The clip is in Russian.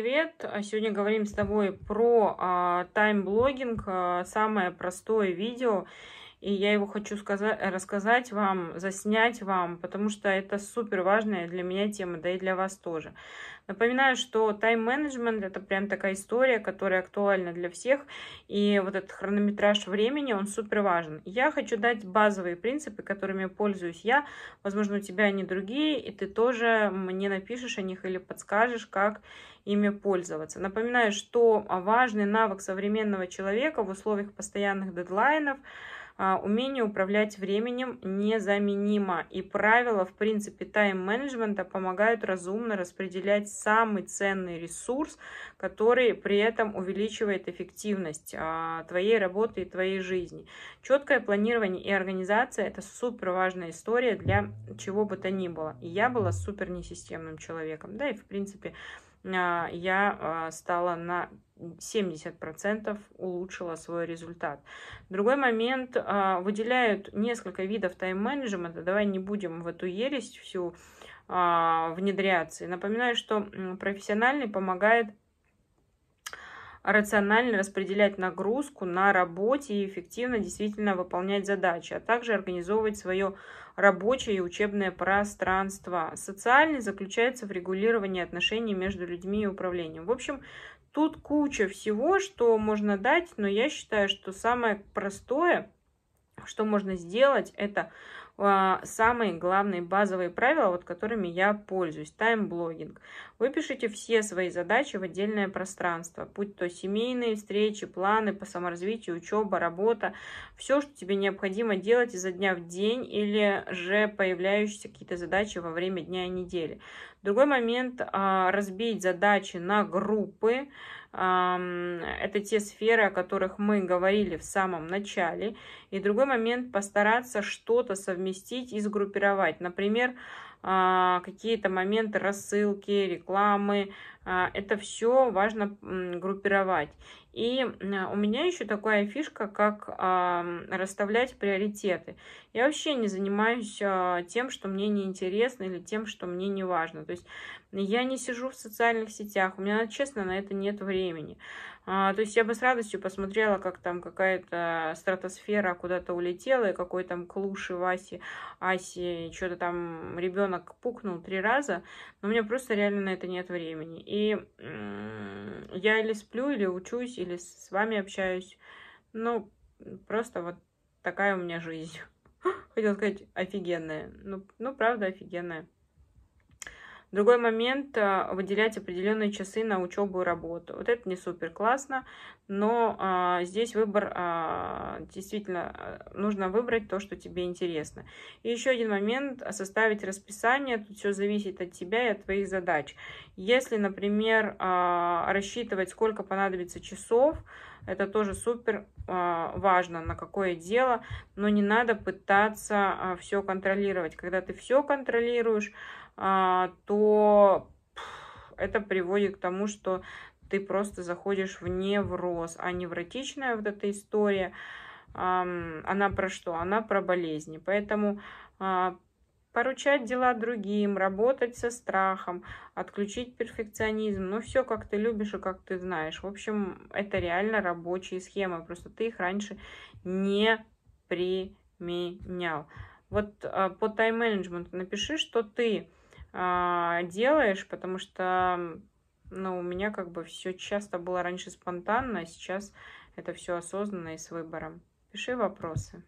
привет! А сегодня говорим с тобой про а, тайм-блогинг, а, самое простое видео и я его хочу сказать, э, рассказать вам, заснять вам, потому что это супер важная для меня тема, да и для вас тоже. Напоминаю, что тайм-менеджмент это прям такая история, которая актуальна для всех. И вот этот хронометраж времени, он супер важен. Я хочу дать базовые принципы, которыми пользуюсь я. Возможно, у тебя они другие, и ты тоже мне напишешь о них или подскажешь, как ими пользоваться. Напоминаю, что важный навык современного человека в условиях постоянных дедлайнов – а, умение управлять временем незаменимо. И правила, в принципе, тайм-менеджмента помогают разумно распределять самый ценный ресурс, который при этом увеличивает эффективность а, твоей работы и твоей жизни. Четкое планирование и организация – это супер важная история для чего бы то ни было. И я была супер несистемным человеком. Да, и, в принципе, а, я стала на 70% улучшила свой результат. Другой момент, а, выделяют несколько видов тайм-менеджмента. Давай не будем в эту ересь всю а, внедряться. И напоминаю, что профессиональный помогает рационально распределять нагрузку на работе и эффективно действительно выполнять задачи, а также организовывать свое рабочее и учебное пространство. Социальный заключается в регулировании отношений между людьми и управлением. В общем, Тут куча всего, что можно дать, но я считаю, что самое простое, что можно сделать, это а, самые главные базовые правила, вот которыми я пользуюсь. Тайм-блогинг. Выпишите все свои задачи в отдельное пространство. Будь то семейные встречи, планы по саморазвитию, учеба, работа. Все, что тебе необходимо делать изо дня в день или же появляющиеся какие-то задачи во время дня и недели. Другой момент а, – разбить задачи на группы, это те сферы, о которых мы говорили в самом начале. И другой момент постараться что-то совместить и сгруппировать. Например, а, какие-то моменты рассылки, рекламы, а, это все важно группировать. И у меня еще такая фишка, как расставлять приоритеты. Я вообще не занимаюсь а, тем, что мне не интересно или тем, что мне не важно. То есть я не сижу в социальных сетях, у меня, честно, на это нет времени. А, то есть я бы с радостью посмотрела, как там какая-то стратосфера куда-то улетела, и какой там клуши Васи, Аси, что-то там ребенок пукнул три раза, но у меня просто реально на это нет времени. И я или сплю, или учусь, или с вами общаюсь. Ну, просто вот такая у меня жизнь. Хотела сказать, офигенная. Ну, ну правда, офигенная. Другой момент а, – выделять определенные часы на учебу и работу. Вот это не супер классно, но а, здесь выбор а, действительно а, нужно выбрать то, что тебе интересно. И еще один момент – составить расписание. Тут все зависит от тебя и от твоих задач. Если, например, а, рассчитывать, сколько понадобится часов, это тоже супер а, важно, на какое дело, но не надо пытаться все контролировать. Когда ты все контролируешь, а, то это приводит к тому, что ты просто заходишь в невроз, а невротичная вот эта история, она про что? Она про болезни. Поэтому а, поручать дела другим, работать со страхом, отключить перфекционизм, ну все как ты любишь и как ты знаешь. В общем, это реально рабочие схемы, просто ты их раньше не применял. Вот а, по тайм-менеджменту напиши, что ты а, делаешь, потому что, ну, у меня как бы все часто было раньше спонтанно, а сейчас это все осознанно и с выбором. Пиши вопросы.